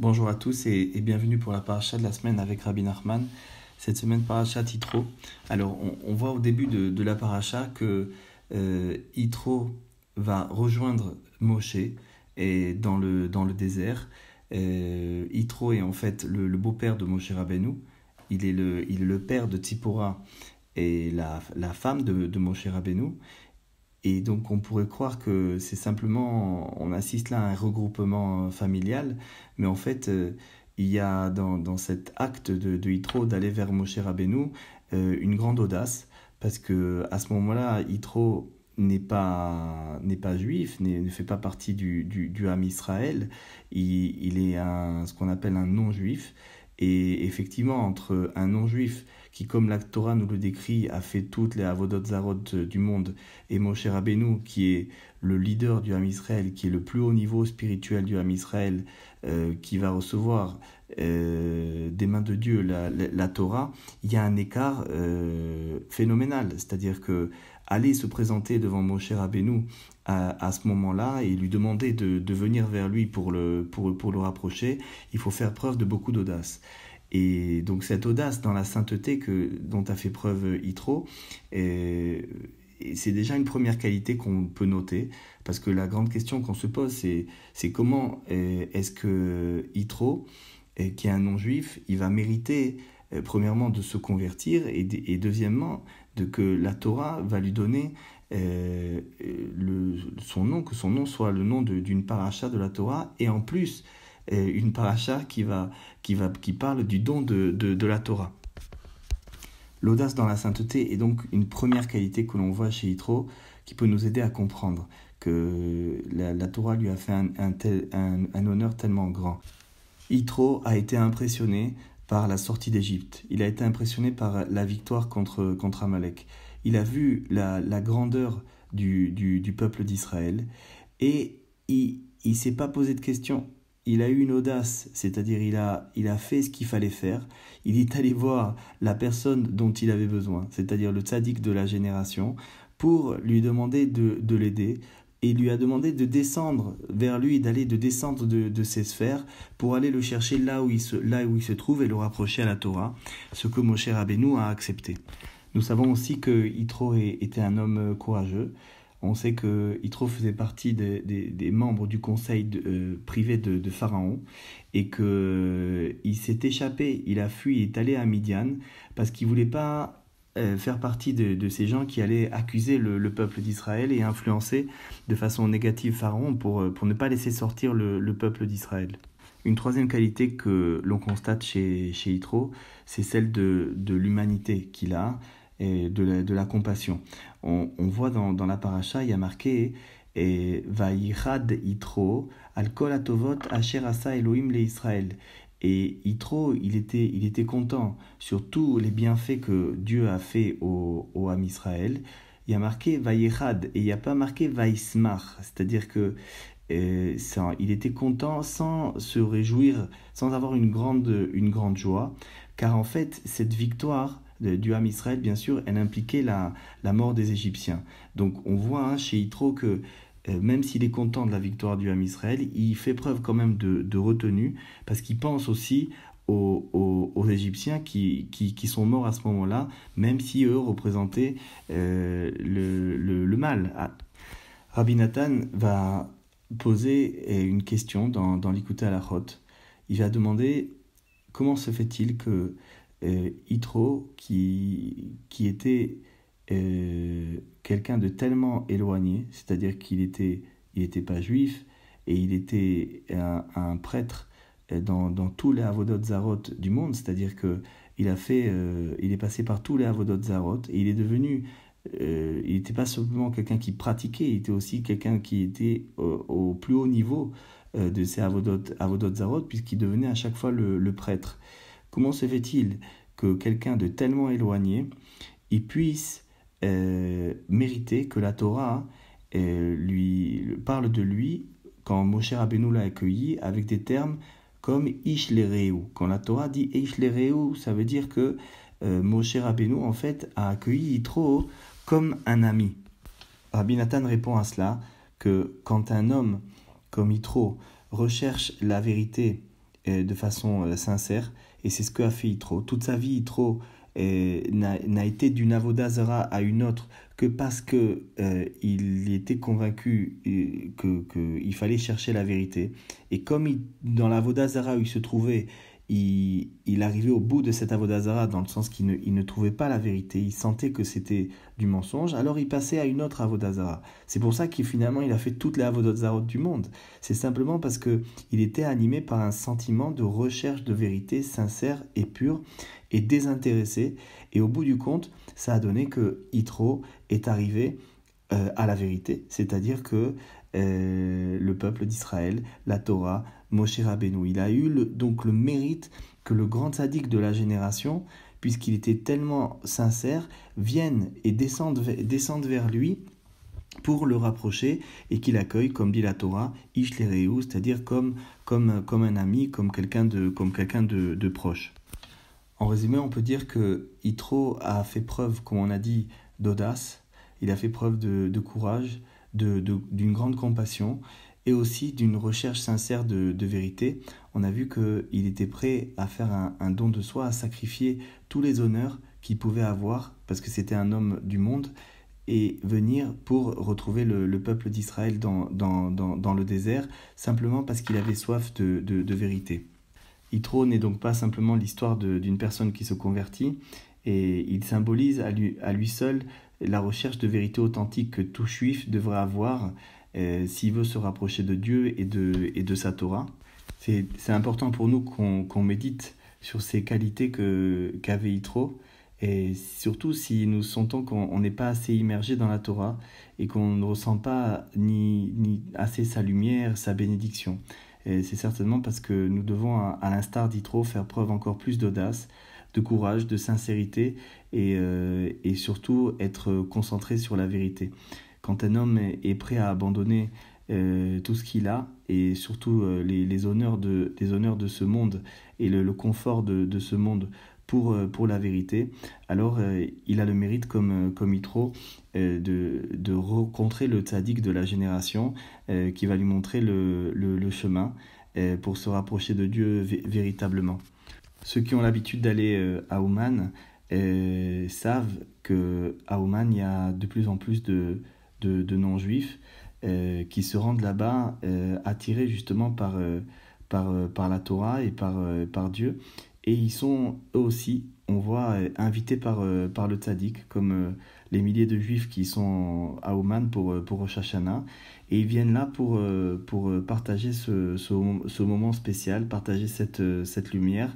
Bonjour à tous et, bienvenue pour la paracha de la semaine avec Rabbi Nachman. Cette semaine, paracha Titro. Alors, on, voit au début de, la paracha que euh, va rejoindre Moshe et dans, le, dans le désert. Euh, est en fait le, beau-père de Moshe Rabbeinu. Il est le, il le père de Tzipora et la, femme de, de Moshe Rabbeinu. Et donc on pourrait croire que c'est simplement, on assiste là à un regroupement familial, mais en fait, euh, il y a dans, dans cet acte de, de d'aller vers Moshe Rabbeinu euh, une grande audace, parce que à ce moment-là, Yitro n'est pas, n'est pas juif, ne fait pas partie du, du, du Ham Israël, il, il est un, ce qu'on appelle un non-juif, et effectivement, entre un non-juif qui, comme la Torah nous le décrit, a fait toutes les avodot zarot euh, du monde, et Moshe Rabbeinu, qui est le leader du Ham Israël, qui est le plus haut niveau spirituel du Ham Israël, euh, qui va recevoir euh, des mains de Dieu la, Torah, il y a un écart phénoménal. C'est-à-dire que aller se présenter devant Moshe Rabbeinu à, ce moment-là et lui demander de, venir vers lui pour le, pour, le rapprocher, il faut faire preuve de beaucoup d'audace. Et donc cette audace dans la sainteté que, dont a fait preuve Itro, c'est déjà une première qualité qu'on peut noter, parce que la grande question qu'on se pose, c'est, comment est-ce que Itro, eh, qui est un non-juif, il va mériter eh, premièrement de se convertir et, et deuxièmement de que la Torah va lui donner euh, son nom, que son nom soit le nom d'une paracha de la Torah, et en plus euh, une paracha qui, va, qui, va, qui parle du don de, de, de la Torah. L'audace dans la sainteté est donc une première qualité que l'on voit chez Yitro qui peut nous aider à comprendre que la, Torah lui a fait un, tel, un, honneur tellement grand. Yitro a été impressionné par la sortie d'Égypte. Il a été impressionné par la victoire contre, contre Amalek il a vu la, grandeur du, peuple d'Israël et il ne s'est pas posé de questions. Il a eu une audace, c'est-à-dire il a, fait ce qu'il fallait faire. Il est allé voir la personne dont il avait besoin, c'est-à-dire le tzaddik de la génération, pour lui demander de, l'aider, et lui a demandé de descendre vers lui, d'aller de descendre de, ses sphères pour aller le chercher là où, il se, là où il se trouve et le rapprocher à la Torah, ce que Moshe Rabbeinu a accepté. Nous savons aussi que itro était un homme euh, courageux. On sait que Itro faisait partie des, membres du conseil euh, privé de, Pharaon et qu'il euh, s'est échappé, il a fui, il est allé à Midian parce qu'il voulait pas faire partie de, ces gens qui allaient accuser le, peuple d'Israël et influencer de façon négative Pharaon pour, pour ne pas laisser sortir le, peuple d'Israël. Une troisième qualité que l'on constate chez, chez c'est celle de, de l'humanité qu'il a de la, compassion. On, voit dans, dans la paracha, il y a marqué et Vaïrad Itro, Atovot, Elohim le Israël. Et Itro, il était, il était content sur tous les bienfaits que Dieu a fait au, au Israël. Il y a marqué et il n'y a pas marqué c'est-à-dire que euh, il était content sans se réjouir, sans avoir une grande, une grande joie, car en fait, cette victoire, du Ham Israël, bien sûr, elle impliquait la, mort des Égyptiens. Donc on voit hein, chez Yitro que euh, même s'il est content de la victoire du Ham Israël, il fait preuve quand même de, retenue, parce qu'il pense aussi aux, Égyptiens qui, qui, sont morts à ce moment-là, même si eux représentaient euh, le, mal. Ah. Rabbi Nathan va poser euh, une question dans, dans à la Chote. Il va demander comment se fait-il que euh, Itro, qui, qui était euh, quelqu'un de tellement éloigné, c'est-à-dire qu'il était, il était pas juif, et il était un, prêtre euh, dans, tous les Avodot Zarot du monde, c'est-à-dire que il a fait, il est passé par tous les Avodot Zarot et il est devenu, il n'était pas simplement quelqu'un qui pratiquait, il était aussi quelqu'un qui était au, plus haut niveau de ces Avodot, Avodot Zarot puisqu'il devenait à chaque fois le, le prêtre. Comment se fait-il que quelqu'un de tellement éloigné, il puisse euh, mériter que la Torah euh, lui parle de lui quand Moshe Rabbeinu l'a accueilli avec des termes comme lereu". Quand la Torah dit lereu", ça veut dire que euh, Moshe Rabbeinu en fait a accueilli Yitro comme un ami. Rabbi Nathan répond à cela que quand un homme comme Yitro recherche la vérité de façon sincère, et c'est ce qu'a fait Yitro. Toute sa vie, Yitro eh, n'a été d'une avodazara à une autre que parce que eh, il était convaincu qu'il eh, que, fallait chercher la vérité. Et comme il, dans l'avodazara où il se trouvait, il, arrivait au bout de cet avodazara, dans le sens qu'il ne, trouvait pas la vérité, il sentait que c'était du mensonge, alors il passait à une autre avodazara. C'est pour ça qu'il finalement il a fait toutes les avodazarot du monde. C'est simplement parce que il était animé par un sentiment de recherche de vérité sincère et pure et désintéressé. Et au bout du compte, ça a donné que Itro est arrivé euh, à la vérité, c'est-à-dire que euh, le peuple d'Israël, la Torah, Moshe Rabbeinu, il a eu donc le mérite que le grand sadique de la génération, puisqu'il était tellement sincère, vienne et descende, vers lui pour le rapprocher et qu'il accueille, comme dit la Torah, Ish c'est-à-dire comme, comme, comme un ami, comme quelqu'un de, comme de, de proche. En résumé, on peut dire que Yitro a fait preuve, comme on a dit, d'audace, il a fait preuve de, courage, d'une grande compassion et aussi d'une recherche sincère de, vérité. On a vu qu'il était prêt à faire un, don de soi, à sacrifier tous les honneurs qu'il pouvait avoir, parce que c'était un homme du monde, et venir pour retrouver le, peuple d'Israël dans, le désert, simplement parce qu'il avait soif de, vérité. Itro n'est donc pas simplement l'histoire d'une personne qui se convertit, et il symbolise à lui, à lui seul la recherche de vérité authentique que tout juif devrait avoir euh, s'il veut se rapprocher de Dieu et de, et de sa Torah. C'est important pour nous qu'on médite sur ces qualités qu'avait qu et surtout si nous sentons qu'on n'est pas assez immergé dans la Torah et qu'on ne ressent pas ni, ni, assez sa lumière, sa bénédiction. C'est certainement parce que nous devons, à, à l'instar d'Itro, faire preuve encore plus d'audace, de courage, de sincérité et, euh, et, surtout être concentré sur la vérité. Quand un homme est prêt à abandonner euh, tout ce qu'il a et surtout euh, les, les, honneurs de, des honneurs de ce monde et le, le confort de, de, ce monde pour, pour la vérité, alors il a le mérite comme, comme Itro de, de, rencontrer le tzaddik de la génération qui va lui montrer le, le, le chemin pour se rapprocher de Dieu véritablement. Ceux qui ont l'habitude d'aller euh, à Oman euh, savent que à Oman, il y a de plus en plus de, de, non-juifs euh, qui se rendent là-bas attirés justement par, par, par la Torah et par, par Dieu. Et ils sont eux aussi, on voit, invités par, par le tzaddik, comme les milliers de juifs qui sont à Oman pour, euh, pour Rosh Hashanah. Et ils viennent là pour, euh, pour euh, partager ce, ce, moment spécial, partager cette, cette lumière.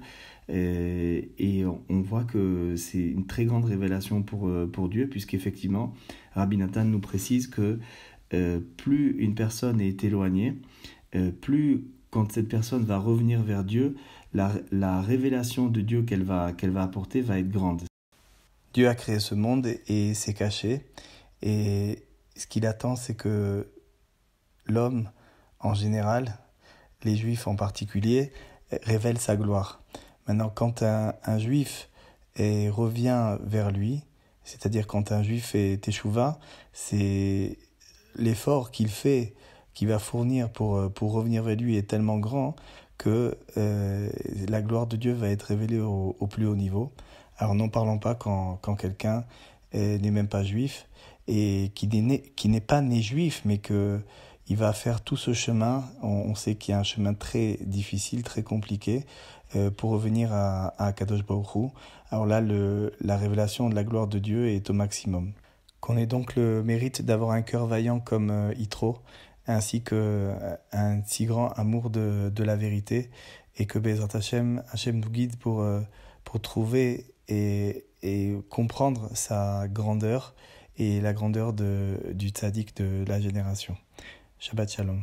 Et, on voit que c'est une très grande révélation pour, pour Dieu, puisqu'effectivement, Rabbi Nathan nous précise que plus une personne est éloignée, plus quand cette personne va revenir vers Dieu, la, la révélation de Dieu qu'elle va, qu'elle va apporter va être grande. Dieu a créé ce monde et s'est caché. Et ce qu'il attend, c'est que l'homme, en général, les juifs en particulier, révèle sa gloire. Maintenant, quand un, juif revient vers lui, c'est-à-dire quand un juif est échouva, c'est l'effort qu'il fait, qu'il va fournir pour, pour revenir vers lui est tellement grand que euh, la gloire de Dieu va être révélée au plus haut niveau. Alors n'en parlons pas quand, quand quelqu'un n'est même pas juif et qui n'est qui n'est pas né juif, mais que il va faire tout ce chemin. On, sait qu'il y a un chemin très difficile, très compliqué euh, pour revenir à, à Kadosh Baruch Alors là, le, la révélation de la gloire de Dieu est au maximum. Qu'on ait donc le mérite d'avoir un cœur vaillant comme euh, ainsi que euh, un si grand amour de, de la vérité, et que Bezrat Hashem, nous guide pour, euh, pour trouver et, comprendre sa grandeur et la grandeur du tzaddik de la génération. Shabbat Shalom.